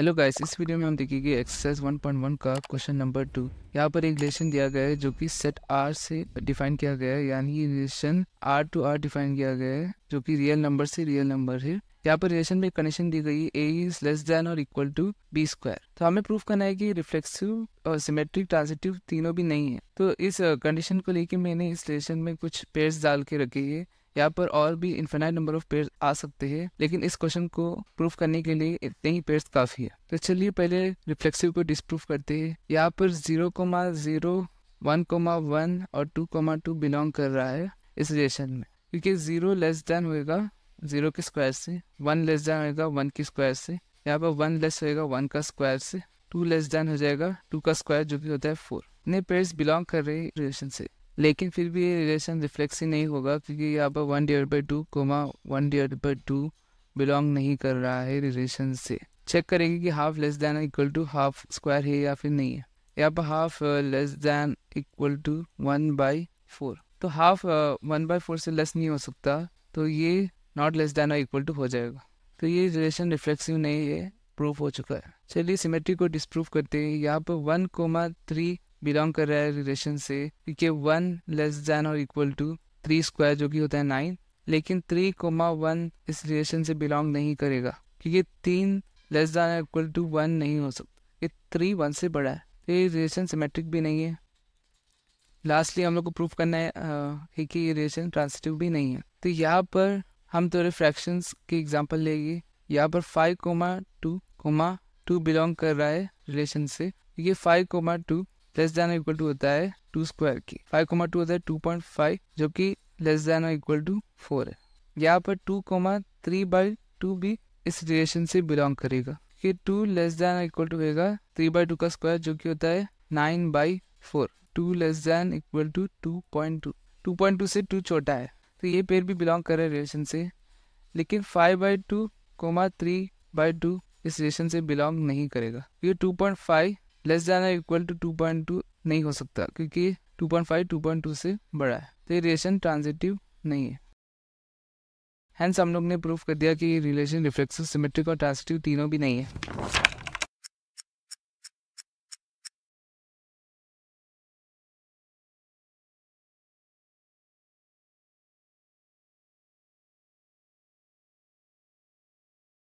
hello guys इस video में हम देखेंगे एक्सरसाइज 1.1 का क्वेश्चन नंबर टू यहाँ पर एक रिलेशन दिया गया है जो कि सेट आर से डिफाइन किया गया है यानी relation R to R define किया गया है जो कि रियल नंबर से रियल नंबर है यहाँ पर रिलेशन में कंडीशन दी गई ए इज लेस देन और इक्वल टू बी स्क्वायर तो हमें प्रूफ करना है कि रिफ्लेक्सिव और सिमेट्रिक ट्रांसिटिव तीनों भी नहीं है तो इस कंडीशन uh, को लेके मैंने इस रिलेशन में कुछ पेयर्स डाल के रखी है यहाँ पर और भी इन्फेनाइट नंबर ऑफ पेयर्स आ सकते हैं लेकिन इस क्वेश्चन को प्रूफ करने के लिए इतने ही पेयर्स काफ़ी है तो चलिए पहले रिफ्लेक्सिव को डिसप्रूव करते हैं यहाँ पर zero comma zero one comma one और टू कोमा टू बिलोंग कर रहा है इस रिलेशन में क्योंकि ज़ीरो लेस देन होएगा ज़ीरो के स्क्वायर से वन लेस देन होएगा वन के स्क्वायर से यहाँ पर वन लेस होएगा वन का स्क्वायर से टू लेस देन हो जाएगा टू का स्क्वायर जो कि होता है फोर इतने पेयर्स बिलोंग कर रहे हैं रिलेशन से लेकिन फिर भी ये रिलेशन रिफ्लेक्स ही नहीं होगा क्योंकि यहाँ पर one divide by two comma one divide by two belong नहीं कर रहा है रिलेशन से चेक करेंगे कि half less than equal to half square है या फिर नहीं है यहाँ पर half less than equal to one by four तो हाफ वन बाई फोर से लेस नहीं हो सकता तो ये नॉट लेस देन और इक्वल टू हो जाएगा तो ये रिलेशन रिफ्लेक्सिव नहीं है प्रूफ हो चुका है चलिए सिमेट्री को डिसप्रूव करते हैं यहाँ पर वन कोमा थ्री बिलोंग कर रहा है रिलेशन से क्योंकि वन लेस देन और इक्वल टू थ्री स्क्वायर जो कि होता है नाइन लेकिन थ्री कोमा वन इस रिलेशन से बिलोंग नहीं करेगा क्योंकि तीन लेस देन और इक्वल टू वन नहीं हो सकता ये थ्री वन से बड़ा है तो ये रिलेशन सिमेट्रिक भी नहीं है लास्टली हम लोग को प्रूफ करना है कि ये रिलेशन ट्रांसिटिव भी नहीं है तो यहाँ पर हम तो रिफ्रैक्शंस के एग्जाम्पल लेंगे यहाँ पर five comma two comma two belong कर रहा है रिलेशन से ये five comma two less than equal to होता है टू स्क्वायर की फाइव कोमा टू होता है टू पॉइंट फाइव जो कि लेस देन और इक्वल टू फोर है यहाँ पर two comma three by two भी इस रिलेशन से बिलोंग करेगा कि टू लेस देन और इक्वल टू होगा थ्री बाई टू का स्क्वायर जो कि होता है nine by four two less than equal to two point two two point two से टू छोटा है तो ये पेयर भी बिलोंग कर रहे है रिलेशन से लेकिन five by two comma three by two इस रिलेशन से बिलोंग नहीं करेगा ये two point five less than है equal to two point two नहीं हो सकता क्योंकि two point five two point two से बड़ा है तो ये रिलेशन ट्रांजिटिव नहीं है हैंस हम लोग ने प्रूफ कर दिया कि रिलेशन रिफ्लेक्सिव सिमेट्रिक और ट्रांजिटिव तीनों भी नहीं है